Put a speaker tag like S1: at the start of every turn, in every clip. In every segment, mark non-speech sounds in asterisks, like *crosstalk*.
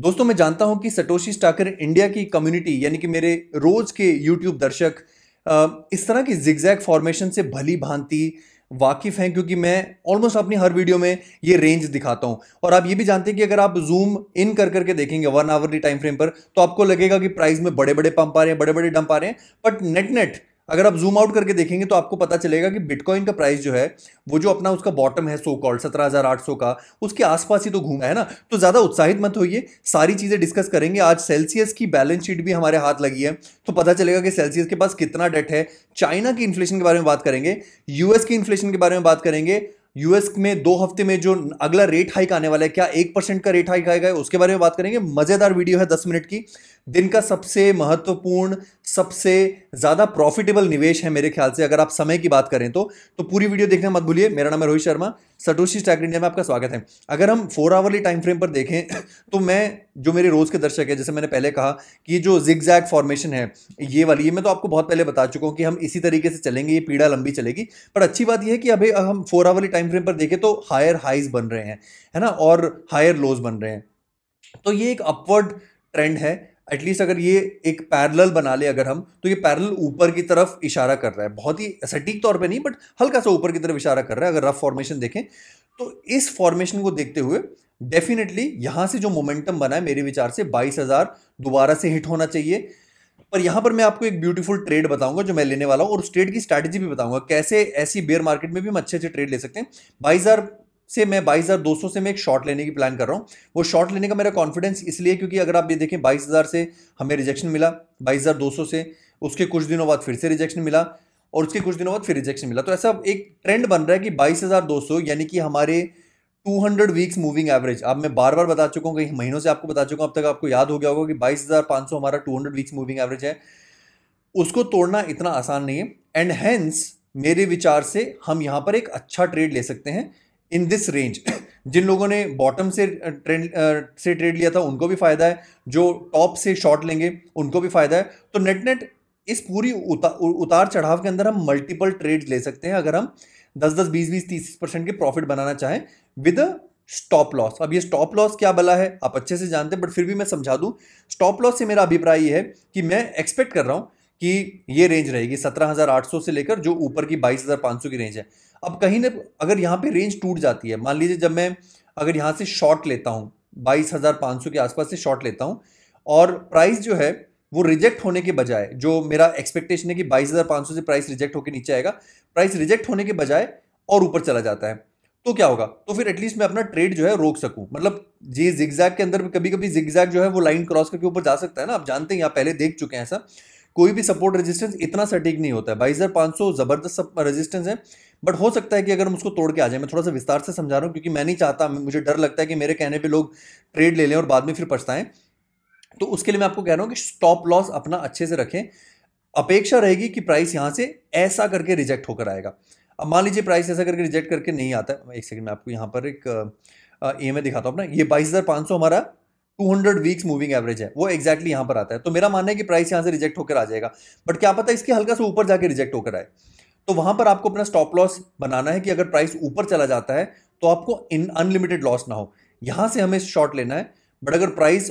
S1: दोस्तों मैं जानता हूं कि सटोशी स्टाकर इंडिया की कम्युनिटी यानी कि मेरे रोज के यूट्यूब दर्शक इस तरह की जिगजैग फॉर्मेशन से भली भांति वाकिफ़ हैं क्योंकि मैं ऑलमोस्ट अपनी हर वीडियो में ये रेंज दिखाता हूं और आप ये भी जानते हैं कि अगर आप जूम इन कर करके देखेंगे वन आवरली टाइम फ्रेम पर तो आपको लगेगा कि प्राइस में बड़े बड़े पंप आ रहे हैं बड़े बड़े डंप आ रहे हैं बट नेट नेट अगर आप जूम आउट करके देखेंगे तो आपको पता चलेगा कि बिटकॉइन का प्राइस जो है वो जो अपना उसका बॉटम है सो कॉल्ड सत्रह हज़ार आठ सौ का उसके आसपास ही तो घूमा है ना तो ज़्यादा उत्साहित मत होइए सारी चीज़ें डिस्कस करेंगे आज सेल्सियस की बैलेंस शीट भी हमारे हाथ लगी है तो पता चलेगा कि सेल्सियस के पास कितना डेट है चाइना की इन्फ्लेशन के बारे में बात करेंगे यूएस की इन्फ्लेशन के बारे में बात करेंगे यूएस में दो हफ्ते में जो अगला रेट हाइक आने वाला है क्या एक परसेंट का रेट हाइक आएगा उसके बारे में बात करेंगे मजेदार वीडियो है दस मिनट की दिन का सबसे महत्वपूर्ण सबसे ज़्यादा प्रॉफिटेबल निवेश है मेरे ख्याल से अगर आप समय की बात करें तो तो पूरी वीडियो देखना मत भूलिए मेरा नाम है Rohit Sharma Satoshi Stack India में आपका स्वागत है अगर हम फोर आवरली टाइम फ्रेम पर देखें तो मैं जो मेरे रोज़ के दर्शक है जैसे मैंने पहले कहा कि जो जिग फॉर्मेशन है ये वाली ये मैं तो आपको बहुत पहले बता चुका हूँ कि हम इसी तरीके से चलेंगे ये पीड़ा लंबी चलेगी पर अच्छी बात यह है कि अभी हम फोर आवरली टाइम फ्रेम पर देखें तो हायर हाइज बन रहे हैं है ना और हायर लोज बन रहे हैं तो ये एक अपवर्ड ट्रेंड है एटलीस्ट अगर ये एक पैरल बना ले अगर हम तो ये पैरल ऊपर की तरफ इशारा कर रहा है बहुत ही सटीक तौर पे नहीं बट हल्का सा ऊपर की तरफ इशारा कर रहा है अगर रफ फॉर्मेशन देखें तो इस फॉर्मेशन को देखते हुए डेफिनेटली यहाँ से जो मोमेंटम बना है मेरे विचार से बाईस हज़ार दोबारा से हिट होना चाहिए पर यहाँ पर मैं आपको एक ब्यूटीफुल ट्रेड बताऊंगा जो मैं लेने वाला हूँ और उस ट्रेड की स्ट्रैटेजी भी बताऊंगा कैसे ऐसी बेयर मार्केट में भी हम अच्छे अच्छे ट्रेड ले सकते हैं बाईस हज़ार से मैं बाईस हज़ार दो सौ से मैं एक शॉर्ट लेने की प्लान कर रहा हूँ वो शॉर्ट लेने का मेरा कॉन्फिडेंस इसलिए क्योंकि अगर आप ये देखें बाईस हज़ार से हमें रिजेक्शन मिला बाईस हज़ार दो सौ से उसके कुछ दिनों बाद फिर से रिजेक्शन मिला और उसके कुछ दिनों बाद फिर रिजेक्शन मिला तो ऐसा एक ट्रेंड बन रहा है कि बाईस हज़ार दो सौ यानी कि हमारे हंड्रेड वीक्स मूविंग एवरेज अब मैं बार बार बता चुका हूँ कई महीनों से आपको बता चुका हूँ अब तक आपको याद हो गया होगा कि सौ हमारा हंड्रेड वीक्स मूविंग एवरेज है उसको तोड़ना इतना आसान नहीं है एंड हैंस मेरे विचार से हम यहाँ पर एक अच्छा ट्रेड ले सकते हैं इन दिस रेंज जिन लोगों ने बॉटम से ट्रेंड से ट्रेड लिया था उनको भी फायदा है जो टॉप से शॉर्ट लेंगे उनको भी फायदा है तो नेट नेट इस पूरी उता, उतार चढ़ाव के अंदर हम मल्टीपल ट्रेड ले सकते हैं अगर हम दस दस बीस बीस तीस परसेंट के प्रॉफिट बनाना चाहें विद स्टॉप लॉस अब ये स्टॉप लॉस क्या बला है आप अच्छे से जानते हैं बट फिर भी मैं समझा दूं स्टॉप लॉस से मेरा अभिप्राय ये है कि मैं एक्सपेक्ट कर रहा हूं कि ये रेंज रहेगी सत्रह हज़ार आठ सौ से लेकर जो ऊपर की बाईस हज़ार पाँच सौ की रेंज है अब कहीं ना अगर यहाँ पे रेंज टूट जाती है मान लीजिए जब मैं अगर यहाँ से शॉर्ट लेता हूँ बाईस हज़ार पाँच सौ के आसपास से शॉर्ट लेता हूँ और प्राइस जो है वो रिजेक्ट होने के बजाय जो मेरा एक्सपेक्टेशन है कि बाईस हज़ार पाँच सौ से प्राइस रिजेक्ट होकर नीचे आएगा प्राइस रिजेक्ट होने के बजाय और ऊपर चला जाता है तो क्या होगा तो फिर एटलीस्ट मैं अपना ट्रेड जो है रोक सकूं मतलब जी जिगजैग के अंदर कभी कभी जिगजैग जो है वो लाइन क्रॉस करके ऊपर जा सकता है ना आप जानते हैं यहाँ पहले देख चुके हैं ऐसा कोई भी सपोर्ट रेजिस्टेंस इतना सटीक नहीं होता है बाईस हज़ार पाँच सौ ज़बरदस्त रेजिस्टेंस है बट हो सकता है कि अगर हम उसको तोड़ के आ जाए मैं थोड़ा सा विस्तार से समझा रहा हूँ क्योंकि मैं नहीं चाहता मुझे डर लगता है कि मेरे कहने पर लोग ट्रेड ले लें और बाद में फिर पछताएं तो उसके लिए मैं आपको कह रहा हूँ कि स्टॉप लॉस अपना अच्छे से रखें अपेक्षा रहेगी कि प्राइस यहाँ से ऐसा करके रिजेक्ट होकर आएगा अब मान लीजिए प्राइस ऐसा करके रिजेक्ट करके नहीं आता एक सेकंड मैं आपको यहाँ पर एक ई एम दिखाता हूँ अपना ये बाईस हज़ार पाँच सौ हमारा 200 वीक्स मूविंग एवरेज है वो एक्जैक्टली exactly यहाँ पर आता है तो मेरा मानना है कि प्राइस यहाँ से रिजेक्ट होकर आ जाएगा बट क्या पता इसके हल्का से ऊपर जाके रिजेक्ट होकर आए तो वहां पर आपको अपना स्टॉप लॉस बनाना है कि अगर प्राइस ऊपर चला जाता है तो आपको इन अनलिमिटेड लॉस ना हो यहां से हमें शॉर्ट लेना है बट अगर प्राइस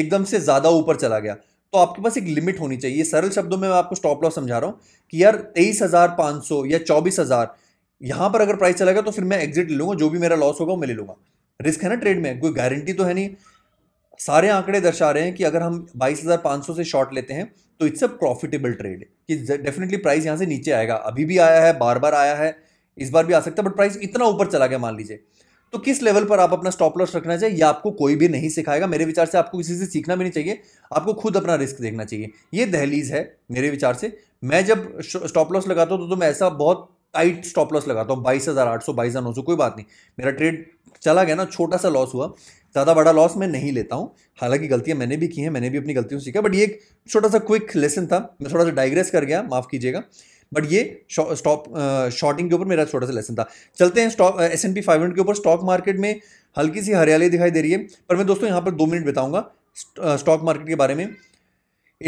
S1: एकदम से ज़्यादा ऊपर चला गया तो आपके पास एक लिमिट होनी चाहिए सरल शब्दों में मैं आपको स्टॉप लॉस समझा रहा हूं कि यार तेईस हज़ार पांच सौ या चौबीस हज़ार यहां पर अगर प्राइस चला गया तो फिर मैं एग्जिट ले लूंगा जो भी मेरा लॉस होगा वो मैं ले लूंगा रिस्क है ना ट्रेड में कोई गारंटी तो है नहीं सारे आंकड़े दर्शा रहे हैं कि अगर हम 22,500 से शॉर्ट लेते हैं तो इट्स अ प्रॉफिटेबल ट्रेड कि डेफिनेटली प्राइस यहाँ से नीचे आएगा अभी भी आया है बार बार आया है इस बार भी आ सकता है बट प्राइस इतना ऊपर चला गया मान लीजिए तो किस लेवल पर आप अपना स्टॉप लॉस रखना चाहिए या आपको कोई भी नहीं सिखाएगा मेरे विचार से आपको किसी से सीखना भी नहीं चाहिए आपको खुद अपना रिस्क देखना चाहिए ये दहलीज है मेरे विचार से मैं जब स्टॉप लॉस लगाता हूँ तो, तो मैं ऐसा बहुत टाइट स्टॉप लॉस लगाता हूँ बाईस हज़ार आठ सौ बाईस हज़ार नौ सौ कोई बात नहीं मेरा ट्रेड चला गया ना छोटा सा लॉस हुआ ज़्यादा बड़ा लॉस मैं नहीं लेता हूँ हालांकि गलतियाँ मैंने भी की हैं मैंने भी अपनी गलतियों से सीखा बट ये एक छोटा सा क्विक लेसन था मैं थोड़ा सा डाइग्रेस कर गया माफ़ कीजिएगा बट ये स्टॉप शॉर्टिंग के ऊपर मेरा छोटा सा लेसन था चलते हैं stock S N P five hundred के ऊपर स्टॉक मार्केट में हल्की सी हरियाली दिखाई दे रही है पर मैं दोस्तों यहाँ पर दो मिनट बताऊँगा स्टॉक मार्केट के बारे में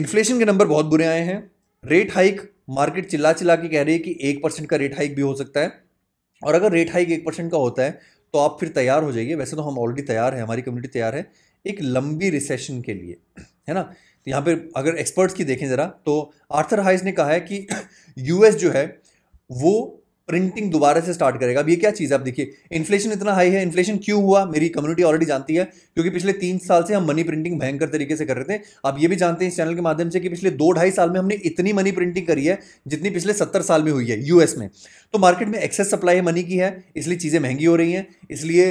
S1: इन्फ्लेशन के नंबर बहुत बुरे आए हैं रेट हाइक मार्केट चिल्ला चिल्ला के कह रही है कि एक परसेंट का रेट हाइक भी हो सकता है और अगर रेट हाइक एक परसेंट का होता है तो आप फिर तैयार हो जाइए वैसे तो हम ऑलरेडी तैयार हैं हमारी कम्युनिटी तैयार है एक लंबी रिसेशन के लिए है ना तो यहाँ पर अगर एक्सपर्ट्स की देखें ज़रा तो आर्थर हाइज ने कहा है कि यूएस *clears throat* जो है वो प्रिंटिंग दोबारा से स्टार्ट करेगा अब ये क्या चीज़ है आप देखिए इन्फ्लेशन इतना हाई है इन्फ्लेशन क्यों हुआ मेरी कम्युनिटी ऑलरेडी जानती है क्योंकि पिछले तीन साल से हम मनी प्रिंटिंग भयंकर तरीके से कर रहे थे आप ये भी जानते हैं इस चैनल के माध्यम से कि पिछले दो ढाई साल में हमने इतनी मनी प्रिंटिंग करी है जितनी पिछले सत्तर साल में हुई है यूएस में तो मार्केट में एक्सेस सप्लाई है मनी की है इसलिए चीज़ें महंगी हो रही हैं इसलिए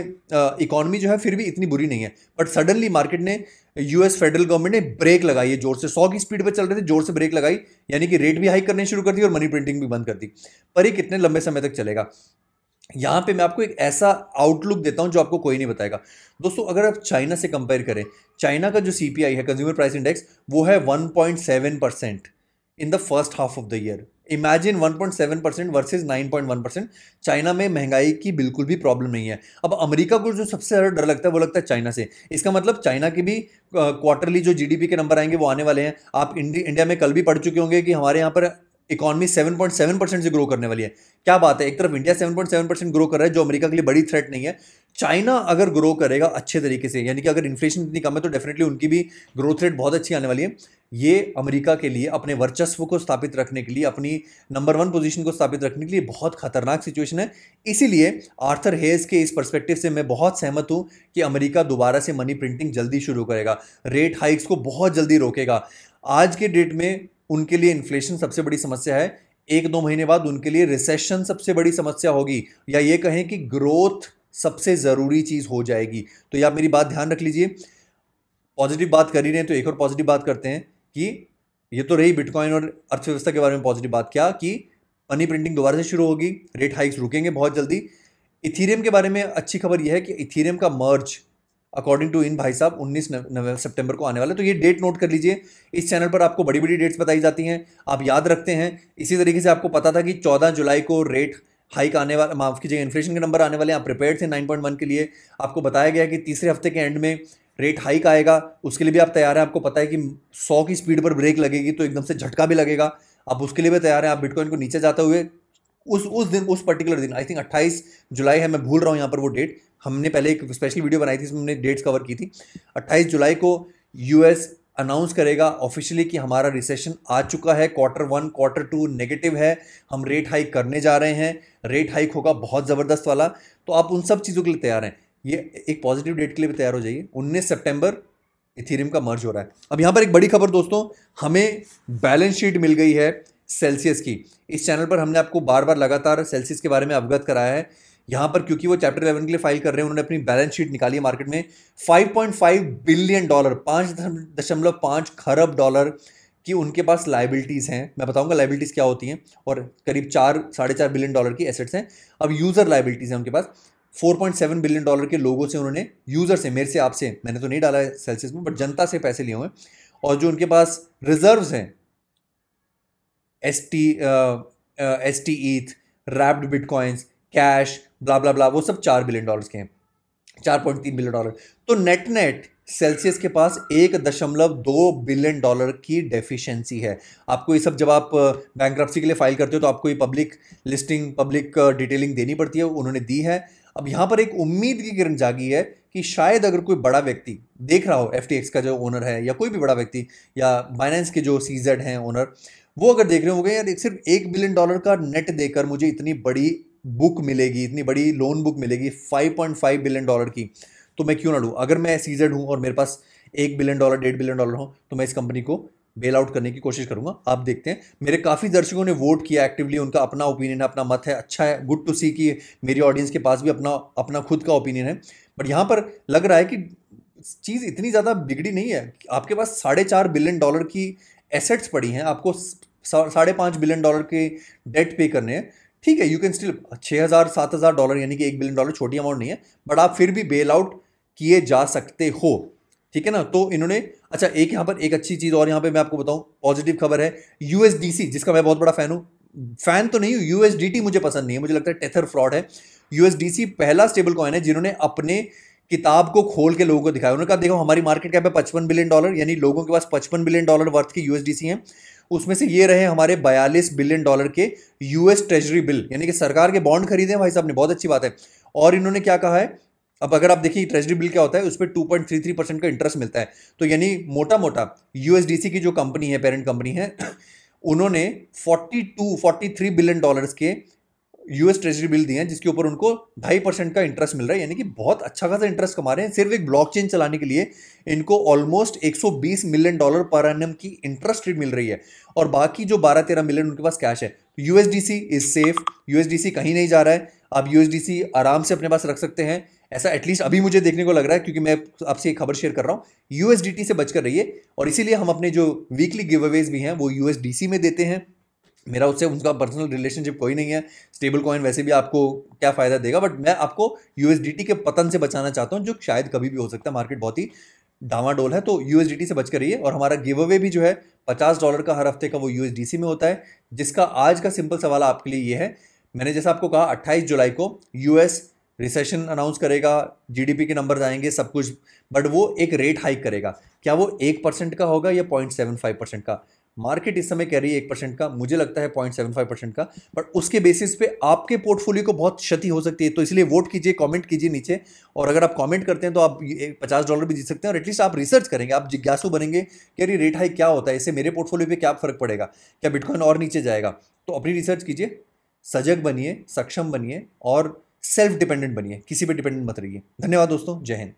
S1: इकॉनमी जो है फिर भी इतनी बुरी नहीं है बट सडनली मार्केट ने यूएस फेडरल गवर्नमेंट ने ब्रेक लगाई है जोर से सौ की स्पीड पर चल रहे थे जोर से ब्रेक लगाई यानी कि रेट भी हाइक करने शुरू कर दी और मनी प्रिंटिंग भी बंद कर दी पर ये कितने लंबे समय तक चलेगा यहाँ पे मैं आपको एक ऐसा आउटलुक देता हूँ जो आपको कोई नहीं बताएगा दोस्तों अगर आप चाइना से कंपेयर करें चाइना का जो सीपीआई है कंज्यूमर प्राइस इंडेक्स वो है 1.7 percent in the first half of the year imagine 1.7 percent versus 9.1 percent China में महंगाई की बिल्कुल भी प्रॉब्लम नहीं है अब अमेरिका को जो सबसे ज़्यादा डर लगता है वो लगता है चाइना से इसका मतलब चाइना के भी क्वार्टरली जो जीडीपी के नंबर आएंगे वो आने वाले हैं आप इंडिया में कल भी पढ़ चुके होंगे कि हमारे यहाँ पर इकॉनमी 7.7 परसेंट से ग्रो करने वाली है क्या बात है एक तरफ इंडिया 7.7 परसेंट ग्रो कर रहा है जो अमेरिका के लिए बड़ी थ्रेट नहीं है चाइना अगर ग्रो करेगा अच्छे तरीके से यानी कि अगर इन्फ्लेशन इतनी कम है तो डेफिनेटली उनकी भी ग्रोथ रेट बहुत अच्छी आने वाली है ये अमेरिका के लिए अपने वर्चस्व को स्थापित रखने के लिए अपनी नंबर वन पोजीशन को स्थापित रखने के लिए बहुत खतरनाक सिचुएशन है इसीलिए आर्थर हेज के इस पर्सपेक्टिव से मैं बहुत सहमत हूँ कि अमेरिका दोबारा से मनी प्रिंटिंग जल्दी शुरू करेगा रेट हाइक्स को बहुत जल्दी रोकेगा आज के डेट में उनके लिए इन्फ्लेशन सबसे बड़ी समस्या है एक दो महीने बाद उनके लिए रिसेशन सबसे बड़ी समस्या होगी या ये कहें कि ग्रोथ सबसे ज़रूरी चीज़ हो जाएगी तो ये आप मेरी बात ध्यान रख लीजिए पॉजिटिव बात कर ही रहे हैं तो एक और पॉजिटिव बात करते हैं कि ये तो रही बिटकॉइन और अर्थव्यवस्था के बारे में पॉजिटिव बात क्या कि मनी प्रिंटिंग दोबारा से शुरू होगी रेट हाइक्स रुकेंगे बहुत जल्दी इथीरियम के बारे में अच्छी खबर यह है कि इथीरियम का मर्ज अकॉर्डिंग टू इन भाई साहब 19 नवंबर सितंबर को आने वाला है तो ये डेट नोट कर लीजिए इस चैनल पर आपको बड़ी बड़ी डेट्स बताई जाती हैं आप याद रखते हैं इसी तरीके से आपको पता था कि 14 जुलाई को रेट हाइक आने वाला माफ़ कीजिए इन्फ्लेशन के नंबर आने वाले हैं आप प्रिपेयर थे 9.1 के लिए आपको बताया गया कि तीसरे हफ्ते के एंड में रेट हाइक आएगा उसके लिए भी आप तैयार हैं आपको पता है कि सौ की स्पीड पर ब्रेक लगेगी तो एकदम से झटका भी लगेगा आप उसके लिए भी तैयार हैं आप बिटकॉइन को नीचे जाते हुए उस उस दिन उस पर्टिकुलर दिन आई थिंक 28 जुलाई है मैं भूल रहा हूँ यहाँ पर वो डेट हमने पहले एक स्पेशल वीडियो बनाई थी इसमें हमने डेट्स कवर की थी 28 जुलाई को यूएस अनाउंस करेगा ऑफिशियली कि हमारा रिसेशन आ चुका है quarter one quarter two negative है हम रेट हाइक करने जा रहे हैं रेट हाइक होगा बहुत ज़बरदस्त वाला तो आप उन सब चीज़ों के लिए तैयार हैं ये एक पॉजिटिव डेट के लिए भी तैयार हो जाइए उन्नीस सेप्टेम्बर इथेरियम का मर्ज हो रहा है अब यहाँ पर एक बड़ी खबर दोस्तों हमें बैलेंस शीट मिल गई है सेल्सियस की इस चैनल पर हमने आपको बार बार लगातार सेल्सियस के बारे में अवगत कराया है यहाँ पर क्योंकि वो चैप्टर इलेवन के लिए फाइल कर रहे हैं उन्होंने अपनी बैलेंस शीट निकाली है मार्केट में 5.5 बिलियन डॉलर पाँच दशमलव पाँच खरब डॉलर की उनके पास लाइबिलिटीज़ हैं मैं बताऊंगा लाइबिलिटीज़ क्या होती हैं और करीब चार साढ़े चार बिलियन डॉलर की एसेट्स हैं अब यूज़र लाइबिलिटीज़ हैं उनके पास 4.7 बिलियन डॉलर के लोगों से उन्होंने यूज़र से मेरे से आपसे मैंने तो नहीं डाला है सेल्सियस में बट जनता से पैसे लिए हुए और जो उनके पास रिजर्व्स हैं S T S T ETH wrapped bitcoins cash blah blah blah वो सब चार बिलियन डॉलर्स के हैं चार पॉइंट तीन बिलियन डॉलर तो नेट नेट सेल्सियस के पास एक दशमलव दो बिलियन डॉलर की डेफिशिएंसी है आपको ये सब जब आप बैंक के लिए फाइल करते हो तो आपको ये पब्लिक लिस्टिंग पब्लिक डिटेलिंग देनी पड़ती है उन्होंने दी है अब यहाँ पर एक उम्मीद की किरण जागी है कि शायद अगर कोई बड़ा व्यक्ति देख रहा हो एफ का जो ओनर है या कोई भी बड़ा व्यक्ति या बाइनेंस के जो सी हैं ओनर वो अगर देख रहे होंगे यार सिर्फ एक बिलियन डॉलर का नेट देकर मुझे इतनी बड़ी बुक मिलेगी इतनी बड़ी लोन बुक मिलेगी 5.5 बिलियन डॉलर की तो मैं क्यों ना लूँ अगर मैं सीजेड हूँ और मेरे पास एक बिलियन डॉलर डेढ़ बिलियन डॉलर हूँ तो मैं इस कंपनी को बेल आउट करने की कोशिश करूंगा आप देखते हैं मेरे काफ़ी दर्शकों ने वोट किया एक्टिवली उनका अपना ओपिनियन है अपना मत है अच्छा है गुड टू सी कि मेरी ऑडियंस के पास भी अपना अपना खुद का ओपिनियन है बट यहाँ पर लग रहा है कि चीज़ इतनी ज़्यादा बिगड़ी नहीं है आपके पास साढ़े चार बिलियन डॉलर की एसेट्स पड़ी हैं आपको साढ़े पाँच बिलियन डॉलर के डेट पे करने हैं ठीक है यू कैन स्टिल छः हज़ार सात हज़ार डॉलर यानी कि एक बिलियन डॉलर छोटी अमाउंट नहीं है बट आप फिर भी बेल आउट किए जा सकते हो ठीक है ना तो इन्होंने अच्छा एक यहाँ पर एक अच्छी चीज़ और यहाँ पे मैं आपको बताऊँ पॉजिटिव खबर है यूएसडीसी जिसका मैं बहुत बड़ा फैन हूँ फैन तो नहीं हूँ यूएसडीटी मुझे पसंद नहीं है मुझे लगता है टेथर फ्रॉड है यूएसडीसी पहला स्टेबल कॉइन है जिन्होंने अपने किताब को खोल के लोगों को दिखाया उन्होंने कहा देखो हमारी मार्केट कैप है पचपन बिलियन डॉलर यानी लोगों के पास पचपन बिलियन डॉलर वर्थ के यूएसडीसी हैं उसमें से ये रहे हमारे बयालीस बिलियन डॉलर के यूएस ट्रेजरी बिल यानी कि सरकार के बॉन्ड खरीदे भाई साहब ने बहुत अच्छी बात है और इन्होंने क्या कहा है अब अगर आप देखिए ट्रेजरी बिल क्या होता है उस पर two point three three percent का इंटरेस्ट मिलता है तो यानी मोटा मोटा यूएसडीसी की जो कंपनी है पेरेंट कंपनी है उन्होंने forty two forty three billion dollars के यूएस ट्रेजरी बिल दिए हैं जिसके ऊपर उनको ढाई परसेंट का इंटरेस्ट मिल रहा है यानी कि बहुत अच्छा खासा इंटरेस्ट कमा रहे हैं सिर्फ एक ब्लॉक चेन चलाने के लिए इनको ऑलमोस्ट 120 मिलियन डॉलर पर एम की इंटरेस्ट रेट मिल रही है और बाकी जो 12-13 मिलियन उनके पास कैश है तो यूएसडीसी इज सेफ यूएसडीसी कहीं नहीं जा रहा है आप यूएसडीसी आराम से अपने पास रख सकते हैं ऐसा एटलीस्ट अभी मुझे देखने को लग रहा है क्योंकि मैं आपसे एक खबर शेयर कर रहा हूँ यूएसडीटी से बचकर रहिए और इसीलिए हम अपने जो वीकली गिव अवेज भी हैं वो यूएसडीसी में देते हैं मेरा उससे उनका पर्सनल रिलेशनशिप कोई नहीं है स्टेबल कॉइन वैसे भी आपको क्या फ़ायदा देगा बट मैं आपको यू के पतन से बचाना चाहता हूँ जो शायद कभी भी हो सकता है मार्केट बहुत ही डावाडोल है तो यू से बचकर रहिए और हमारा गिव अवे भी जो है पचास डॉलर का हर हफ्ते का वो यू में होता है जिसका आज का सिंपल सवाल आपके लिए ये है मैंने जैसा आपको कहा 28 जुलाई को यूएस रिसेशन अनाउंस करेगा जीडीपी के नंबर आएंगे सब कुछ बट वो एक रेट हाइक करेगा क्या वो एक परसेंट का होगा या पॉइंट सेवन फाइव परसेंट का मार्केट इस समय कह रही है एक परसेंट का मुझे लगता है पॉइंट सेवन फाइव परसेंट का बट उसके बेसिस पे आपके पोर्टफोलियो को बहुत क्षति हो सकती है तो इसलिए वोट कीजिए कमेंट कीजिए नीचे और अगर आप कमेंट करते हैं तो आप पचास डॉलर भी जीत सकते हैं और एटलीस्ट आप रिसर्च करेंगे आप जिज्ञासु बनेंगे कि अरे रेट हाई क्या होता है इससे मेरे पोर्टफोलियो पर क्या फ़र्क पड़ेगा क्या बिटकॉइन और नीचे जाएगा तो अपनी रिसर्च कीजिए सजग बनिए सक्षम बनिए और सेल्फ डिपेंडेंट बनिए किसी पर डिपेंडेंट मत रहिए धन्यवाद दोस्तों जय हिंद